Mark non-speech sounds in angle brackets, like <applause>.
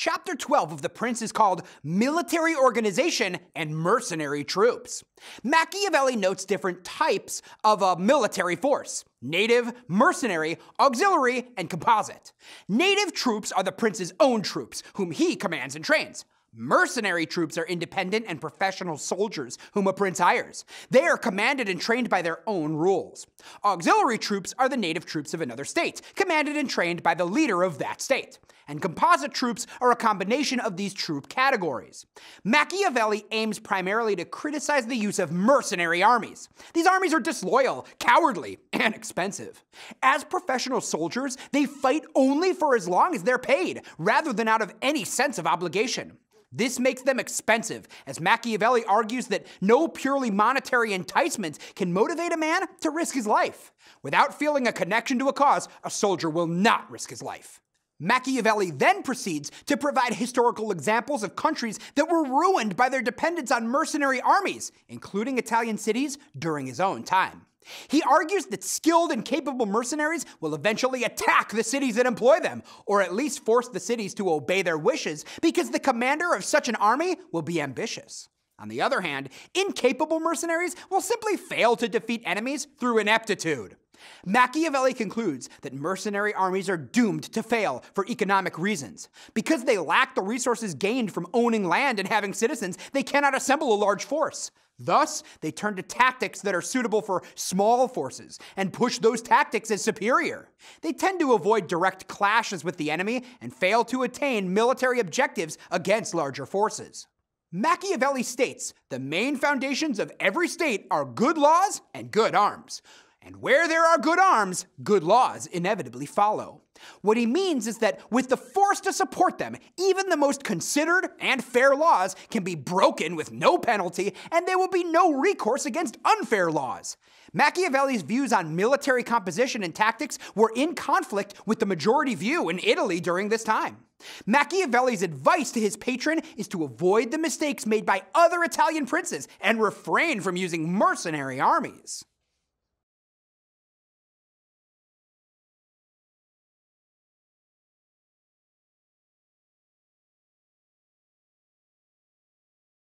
Chapter 12 of The Prince is called Military Organization and Mercenary Troops. Machiavelli notes different types of a military force native, mercenary, auxiliary, and composite. Native troops are the prince's own troops, whom he commands and trains. Mercenary troops are independent and professional soldiers whom a prince hires. They are commanded and trained by their own rules. Auxiliary troops are the native troops of another state, commanded and trained by the leader of that state. And composite troops are a combination of these troop categories. Machiavelli aims primarily to criticize the use of mercenary armies. These armies are disloyal, cowardly, <clears throat> and expensive. As professional soldiers, they fight only for as long as they're paid, rather than out of any sense of obligation. This makes them expensive, as Machiavelli argues that no purely monetary enticements can motivate a man to risk his life. Without feeling a connection to a cause, a soldier will not risk his life. Machiavelli then proceeds to provide historical examples of countries that were ruined by their dependence on mercenary armies, including Italian cities during his own time. He argues that skilled and capable mercenaries will eventually attack the cities that employ them, or at least force the cities to obey their wishes, because the commander of such an army will be ambitious. On the other hand, incapable mercenaries will simply fail to defeat enemies through ineptitude. Machiavelli concludes that mercenary armies are doomed to fail for economic reasons. Because they lack the resources gained from owning land and having citizens, they cannot assemble a large force. Thus, they turn to tactics that are suitable for small forces and push those tactics as superior. They tend to avoid direct clashes with the enemy and fail to attain military objectives against larger forces. Machiavelli states the main foundations of every state are good laws and good arms. And where there are good arms, good laws inevitably follow. What he means is that with the force to support them, even the most considered and fair laws can be broken with no penalty, and there will be no recourse against unfair laws. Machiavelli's views on military composition and tactics were in conflict with the majority view in Italy during this time. Machiavelli's advice to his patron is to avoid the mistakes made by other Italian princes and refrain from using mercenary armies.